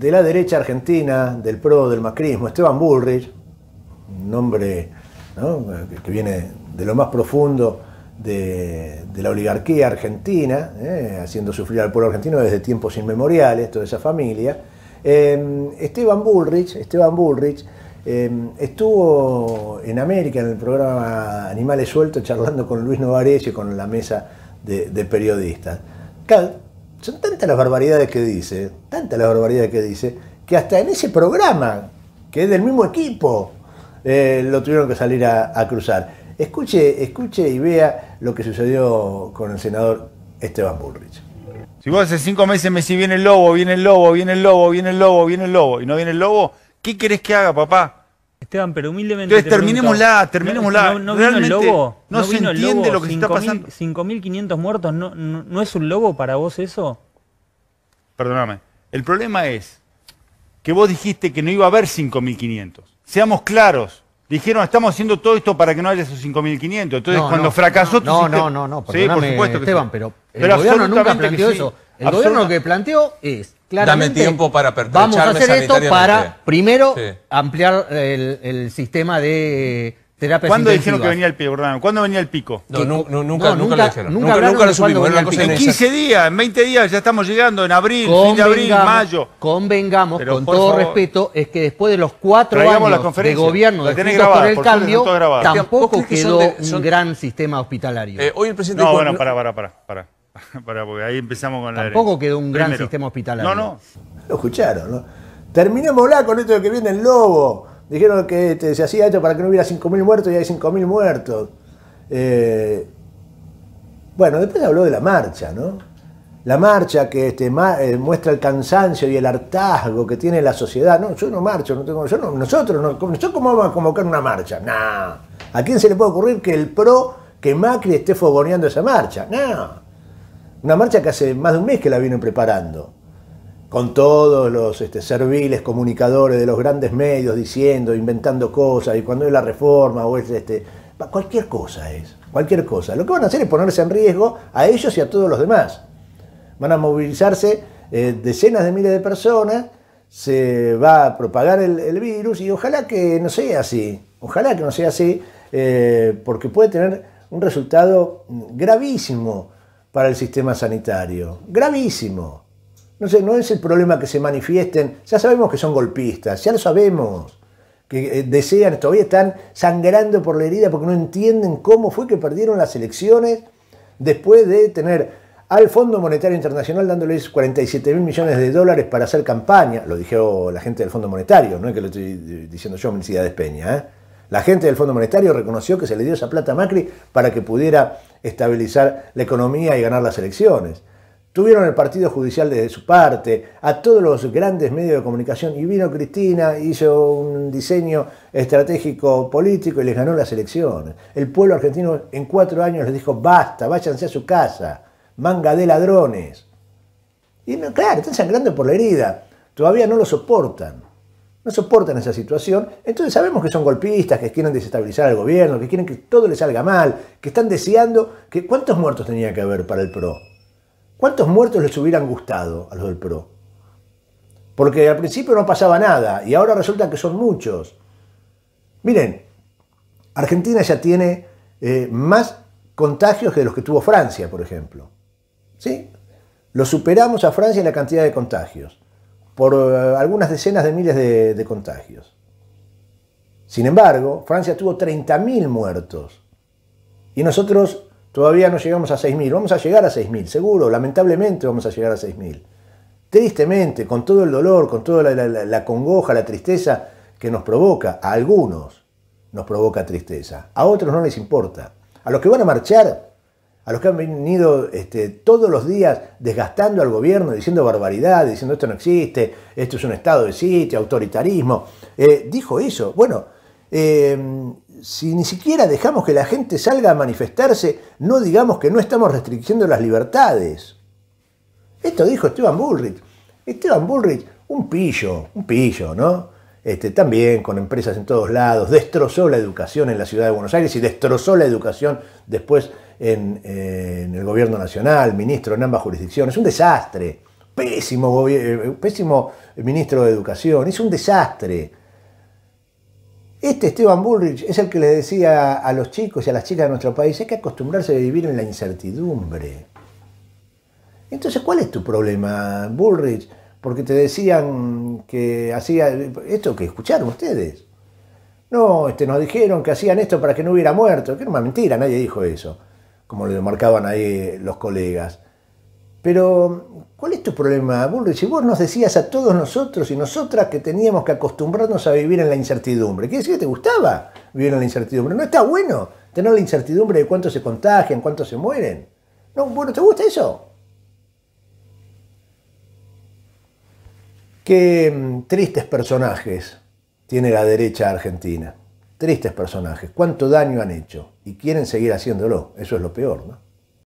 de la derecha argentina, del PRO, del macrismo, Esteban Bullrich, un nombre que viene de lo más profundo de, la oligarquía argentina, ¿eh? haciendo sufrir al pueblo argentino desde tiempos inmemoriales, toda esa familia. Em, Esteban Bullrich, Esteban Bullrich em, estuvo en América en el programa Animales Sueltos charlando con Luis Novarez y con la mesa de, periodistas. Son tantas las barbaridades que dice, tantas las barbaridades que dice, que hasta en ese programa, que es del mismo equipo, eh, lo tuvieron que salir a, cruzar. Escuche, escuche y vea lo que sucedió con el senador Esteban Bullrich. Si vos hace cinco meses me decís, viene el lobo, viene el lobo, viene el lobo, viene el lobo, viene el lobo, y no viene el lobo, ¿qué querés que haga, papá? Esteban, pero humildemente. Entonces, terminemos terminémosla, terminémosla. ¿No, no, vino el lobo? No, se vino entiende el lobo? lo que está pasando. 5.500 muertos, ¿no, no, es un lobo para vos eso? Perdóname. El problema es que vos dijiste que no iba a haber 5.500. Seamos claros. Dijeron, estamos haciendo todo esto para que no haya esos 5.500. Entonces, cuando fracasó... No, no, no, no, no, sí, por supuesto Esteban, pero el gobierno nunca planteó eso. El gobierno lo que planteó es Dame tiempo para Vamos a hacer esto para, primero, ampliar el, sistema de terapias ¿Cuándo dijeron que venía el pico, ¿Cuándo venía el pico? nunca, lo dijeron. Nunca, lo supimos. en 15 días, en 20 días, ya estamos llegando, en abril, fin de abril, mayo. Convengamos, Pero con todo respeto, es que después de los cuatro años de gobierno de por el cambio, tampoco quedó un gran sistema hospitalario. Eh, hoy el presidente... No, bueno, bueno, pará, pará, pará. porque ahí empezamos con Tampoco quedó un gran sistema hospitalario. No, no. Lo escucharon, ¿no? la con esto de que viene el lobo. Dijeron que este, se hacía esto para que no hubiera 5.000 muertos y hay 5.000 muertos. Eh, bueno, después habló de la marcha, ¿no? La marcha que este, eh, muestra el cansancio y el hartazgo que tiene la sociedad. No, yo no marcho, no tengo, nosotros, cómo vamos a convocar una marcha? No, ¿A quién se le puede ocurrir que el PRO, que Macri esté fogoneando esa marcha? No una marcha que hace más de un mes que la vienen preparando, con todos los este, serviles comunicadores de los grandes medios diciendo, inventando cosas, y cuando es la reforma o es este, cualquier cosa es, cualquier cosa. Lo que van a hacer es ponerse en riesgo a ellos y a todos los demás. Van a movilizarse eh, decenas de miles de personas, se va a propagar el, virus y ojalá que no sea así, ojalá que no sea así, eh, porque puede tener un resultado gravísimo para el sistema sanitario. Gravísimo. No, sé, no es el problema que se manifiesten, ya sabemos que son golpistas, ya lo sabemos, que eh, desean, todavía están sangrando por la herida porque no entienden cómo fue que perdieron las elecciones después de tener al Fondo Monetario Internacional dándoles 47 mil millones de dólares para hacer campaña, lo dijo oh, la gente del Fondo Monetario, no es que lo estoy diciendo yo, Mercedes Peña, ¿eh? la gente del Fondo Monetario reconoció que se le dio esa plata a Macri para que pudiera estabilizar la economía y ganar las elecciones. Tuvieron el Partido Judicial de su parte, a todos los grandes medios de comunicación, y vino Cristina, hizo un diseño estratégico político y les ganó las elecciones. El pueblo argentino en cuatro años les dijo, basta, váyanse a su casa, manga de ladrones. Y claro, están sangrando por la herida, todavía no lo soportan no soportan esa situación, entonces sabemos que son golpistas, que quieren desestabilizar al gobierno, que quieren que todo les salga mal, que están deseando que cuántos muertos tenía que haber para el PRO. ¿Cuántos muertos les hubieran gustado a los del PRO? Porque al principio no pasaba nada y ahora resulta que son muchos. Miren, Argentina ya tiene eh, más contagios que los que tuvo Francia, por ejemplo. ¿Sí? Lo superamos a Francia en la cantidad de contagios por eh, algunas decenas de miles de, contagios. Sin embargo, Francia tuvo 30.000 muertos y nosotros todavía no llegamos a 6.000. Vamos a llegar a 6.000, seguro, lamentablemente vamos a llegar a 6.000. Tristemente, con todo el dolor, con toda la, la congoja, la tristeza que nos provoca, a algunos nos provoca tristeza, a otros no les importa. A los que van a marchar a los que han venido este, todos los días desgastando al gobierno, diciendo barbaridades, diciendo esto no existe, esto es un estado de sitio, autoritarismo. Eh, dijo eso. Bueno, em, si ni siquiera dejamos que la gente salga a manifestarse, no digamos que no estamos restringiendo las libertades. Esto dijo Esteban Bullrich. Esteban Bullrich, un pillo, un pillo, ¿no? Este, también con empresas en todos lados, destrozó la educación en la ciudad de Buenos Aires y destrozó la educación después en, el gobierno nacional, ministro en ambas jurisdicciones, es un desastre. Eh, pésimo, ministro de Educación, es un desastre. Este Esteban Bullrich es el que le decía a los chicos y a las chicas de nuestro país, hay que acostumbrarse a vivir en la incertidumbre. Entonces, ¿cuál es tu problema, Bullrich? Porque te decían que hacía esto que escucharon ustedes. No, este, nos dijeron que hacían esto para que no hubiera muerto. Que era una mentira, nadie dijo eso como lo marcaban ahí los colegas. Pero, ¿cuál es tu problema, Bullrich? Si vos nos decías a todos nosotros y nosotras que teníamos que acostumbrarnos a vivir en la incertidumbre. ¿Qué decir que te gustaba vivir en la incertidumbre? No está bueno tener la incertidumbre de cuántos se contagian, cuántos se mueren. No, bueno, ¿te gusta eso? Qué mm, tristes personajes tiene la derecha argentina. Tristes personajes. ¿Cuánto daño han hecho? y quieren seguir haciéndolo. Eso es lo peor,